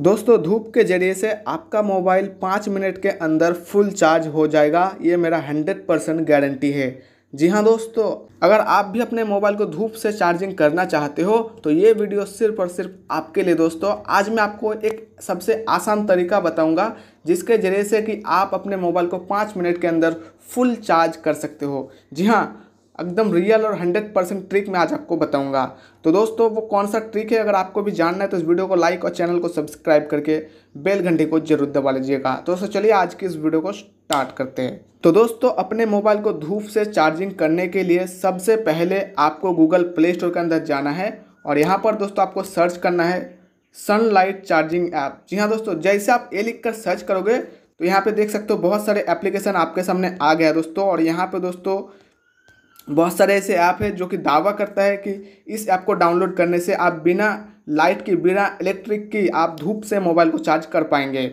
दोस्तों धूप के ज़रिए से आपका मोबाइल पाँच मिनट के अंदर फुल चार्ज हो जाएगा ये मेरा हंड्रेड परसेंट गारंटी है जी हाँ दोस्तों अगर आप भी अपने मोबाइल को धूप से चार्जिंग करना चाहते हो तो ये वीडियो सिर्फ और सिर्फ आपके लिए दोस्तों आज मैं आपको एक सबसे आसान तरीका बताऊंगा जिसके ज़रिए से कि आप अपने मोबाइल को पाँच मिनट के अंदर फुल चार्ज कर सकते हो जी हाँ एकदम रियल और हंड्रेड परसेंट ट्रिक मैं आज आपको बताऊंगा तो दोस्तों वो कौन सा ट्रिक है अगर आपको भी जानना है तो इस वीडियो को लाइक और चैनल को सब्सक्राइब करके बेल घंटे को जरूर दबा लीजिएगा तो दोस्तों चलिए आज की इस वीडियो को स्टार्ट करते हैं तो दोस्तों अपने मोबाइल को धूप से चार्जिंग करने के लिए सबसे पहले आपको गूगल प्ले स्टोर के अंदर जाना है और यहाँ पर दोस्तों आपको सर्च करना है सनलाइट चार्जिंग ऐप जी हाँ दोस्तों जैसे आप ये लिख कर सर्च करोगे तो यहाँ पे देख सकते हो बहुत सारे एप्लीकेशन आपके सामने आ गया दोस्तों और यहाँ पे दोस्तों बहुत सारे ऐसे ऐप है जो कि दावा करता है कि इस ऐप को डाउनलोड करने से आप बिना लाइट की बिना इलेक्ट्रिक की आप धूप से मोबाइल को चार्ज कर पाएंगे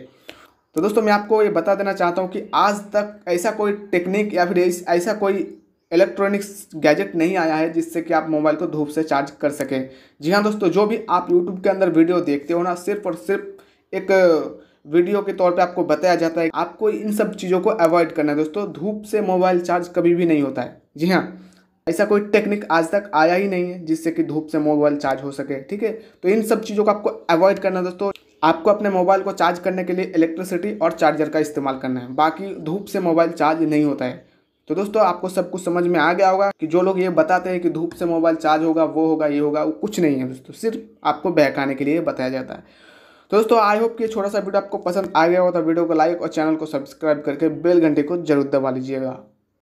तो दोस्तों मैं आपको ये बता देना चाहता हूँ कि आज तक ऐसा कोई टेक्निक या फिर ऐसा कोई इलेक्ट्रॉनिक्स गैजेट नहीं आया है जिससे कि आप मोबाइल को धूप से चार्ज कर सकें जी हाँ दोस्तों जो भी आप यूट्यूब के अंदर वीडियो देखते हो ना सिर्फ और सिर्फ एक वीडियो के तौर पे आपको बताया जाता है आपको इन सब चीज़ों को अवॉइड करना है दोस्तों धूप से मोबाइल चार्ज कभी भी नहीं होता है जी हाँ ऐसा कोई टेक्निक आज तक आया ही नहीं है जिससे कि धूप से मोबाइल चार्ज हो सके ठीक है तो इन सब चीज़ों को आपको अवॉइड करना दोस्तों आपको अपने मोबाइल को चार्ज करने के लिए इलेक्ट्रिसिटी और चार्जर का इस्तेमाल करना है बाकी धूप से मोबाइल चार्ज नहीं होता है तो दोस्तों आपको सब कुछ समझ में आ गया होगा कि जो लोग ये बताते हैं कि धूप से मोबाइल चार्ज होगा वो होगा ये होगा वो कुछ नहीं है दोस्तों सिर्फ आपको बहकाने के लिए बताया जाता है तो दोस्तों आई होप कि छोटा सा वीडियो आपको पसंद आ गया हो तो वीडियो को लाइक और चैनल को सब्सक्राइब करके बेल घंटे को जरूर दबा लीजिएगा